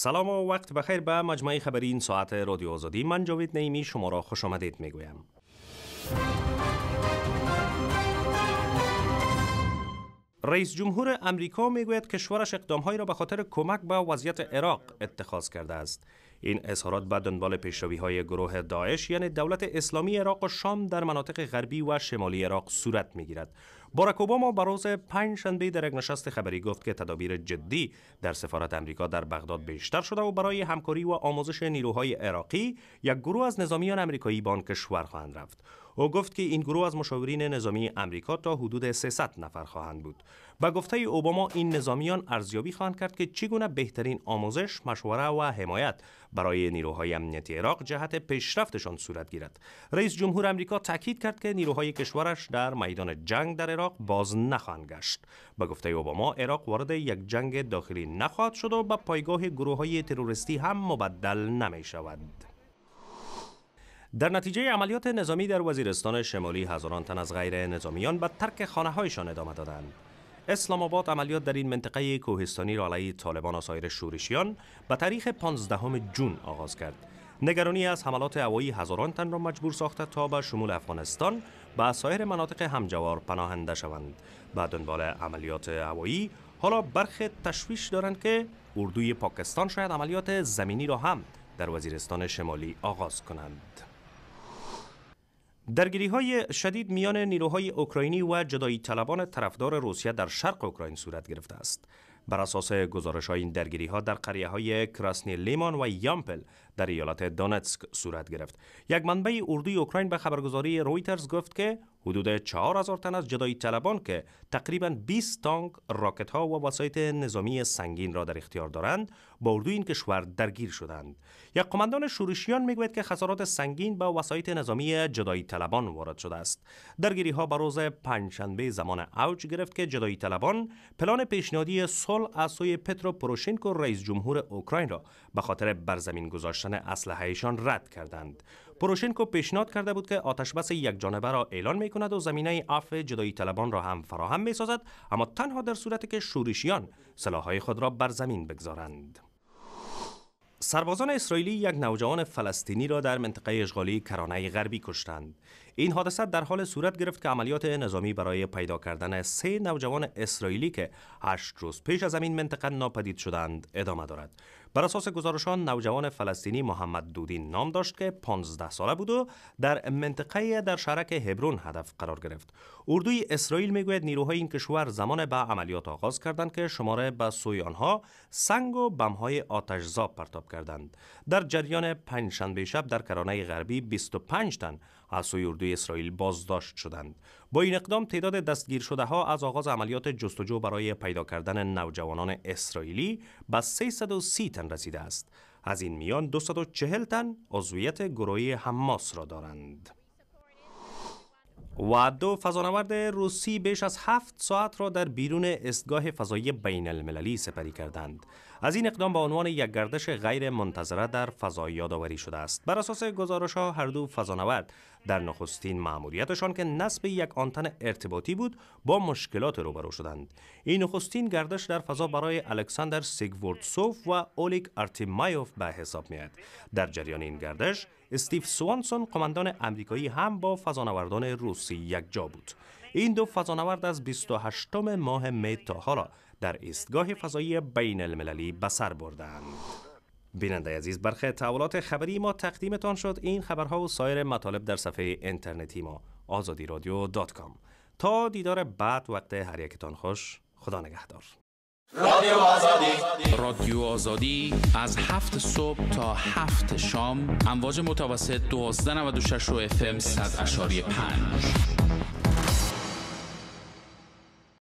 سلام و وقت بخیر به مجموعه خبری این ساعت رادیو آزادی من جاوید نیمی شما را خوش آمدید میگویم رئیس جمهور امریکا میگوید کشورش اقدامهایی را به خاطر کمک به وضعیت عراق اتخاذ کرده است این اظهارات به دنبال پیشروی های گروه داعش یعنی دولت اسلامی عراق و شام در مناطق غربی و شمالی عراق صورت می گیرد. باراک اوباما روز پنج شنبه در یک نشست خبری گفت که تدابیر جدی در سفارت امریکا در بغداد بیشتر شده و برای همکاری و آموزش نیروهای عراقی یک گروه از نظامیان امریکایی به آن کشور خواهند رفت. او گفت که این گروه از مشاورین نظامی امریکا تا حدود 300 نفر خواهند بود. با گفته اوباما این نظامیان ارزیابی خواهند کرد که چگونه بهترین آموزش، مشوره و حمایت برای نیروهای امنیتی عراق جهت پیشرفتشان صورت گیرد. رئیس جمهور آمریکا تاکید کرد که نیروهای کشورش در میدان جنگ در عراق باز نخواهند گشت. با گفته اوباما عراق وارد یک جنگ داخلی نخواهد شد و به پایگاه گروه های تروریستی هم مبدل نمی شود. در نتیجه عملیات نظامی در وزیرستان شمالی هزاران تن از غیر نظامیان به ترک خانه هایشان ادامه دادند. اسلام آباد عملیات در این منطقه کوهستانی را علیه طالبان و سایر شورشیان به تاریخ 15 جون آغاز کرد. نگرانی از حملات هوایی هزاران تن را مجبور ساخته تا به شمول افغانستان و سایر مناطق همجوار پناهنده شوند. به دنبال عملیات هوایی حالا برخی تشویش دارند که اردوی پاکستان شاید عملیات زمینی را هم در وزیرستان شمالی آغاز کنند. درگیری های شدید میان نیروهای اوکراینی و جدایی طلبان طرفدار روسیه در شرق اوکراین صورت گرفته است. بر اساس گزارش های این درگیری ها در قریه های کراسنی لیمان و یامپل در ایالت دانتسک صورت گرفت. یک منبع اردوی اوکراین به خبرگزاری رویترز گفت که حدود 4000 تن از جدایی طلبان که تقریبا 20 تانک، راکت ها و وسایت نظامی سنگین را در اختیار دارند با اردو این کشور درگیر شدند. یک قماندان شورشیان میگوید که خسارات سنگین به وسایت نظامی جدایی طلبان وارد شده است. درگیری ها به روز پنجشنبه زمان اوج گرفت که جدایی طلبان پلان پیشنهادی صلح از سوی پترو پروشینکو رئیس جمهور اوکراین را به خاطر برزمین گذاشتن اسلحه رد کردند. پروشنکو پیشنهاد کرده بود که آتش بس یک جانبه را اعلان می کند و زمینه عفو جدایی طلبان را هم فراهم می سازد اما تنها در صورتی که شورشیان سلاحهای خود را بر زمین بگذارند سربازان اسرائیلی یک نوجوان فلسطینی را در منطقه اشغالی کرانه غربی کشتند. این حادثه در حال صورت گرفت که عملیات نظامی برای پیدا کردن سه نوجوان اسرائیلی که هشت روز پیش از این منطقه ناپدید شدند ادامه دارد. بر اساس گزارشان، نوجوان فلسطینی محمد دودین نام داشت که 15 ساله بود و در منطقه در شرک هبرون هدف قرار گرفت اردوی اسرائیل میگوید نیروهای این کشور زمان به عملیات آغاز کردند که شماره به سوی آنها سنگ و بمهای آتشزا پرتاب کردند در جریان پنج شنبه شب در کرانه غربی 25 تن از سوی اردوی اسرائیل بازداشت شدند با این اقدام تعداد دستگیر شده ها از آغاز عملیات جستجو برای پیدا کردن نوجوانان اسرائیلی به 330 تن رسیده است از این میان 240 تن عضویت گروهی حماس را دارند و دو فضانورد روسی بیش از هفت ساعت را در بیرون استگاه فضایی بین المللی سپری کردند. از این اقدام به عنوان یک گردش غیر منتظره در فضا یادآوری شده است. بر اساس گزارش ها هر دو فضانورد در نخستین مأموریتشان که نصب یک آنتن ارتباطی بود با مشکلات روبرو شدند این نخستین گردش در فضا برای الکساندر سیگوردسوف و اولیک ارتیمایوف به حساب میاد در جریان این گردش استیف سوانسون قماندان امریکایی هم با فضانوردان روسی جا بود این دو فضانورد از 28 ماه می تا حالا در ایستگاه فضایی بین المللی بسر بردند بیننده عزیز برخی تحولات خبری ما تقدیمتان شد این خبرها و سایر مطالب در صفحه اینترنتی ما آزادی رادیو دات کام تا دیدار بعد وقت هر یکتان خوش خدا نگهدار رادیو آزادی رادیو آزادی از هفت صبح تا هفت شام امواج متوسط 1296 و 26 و اشاری 100.5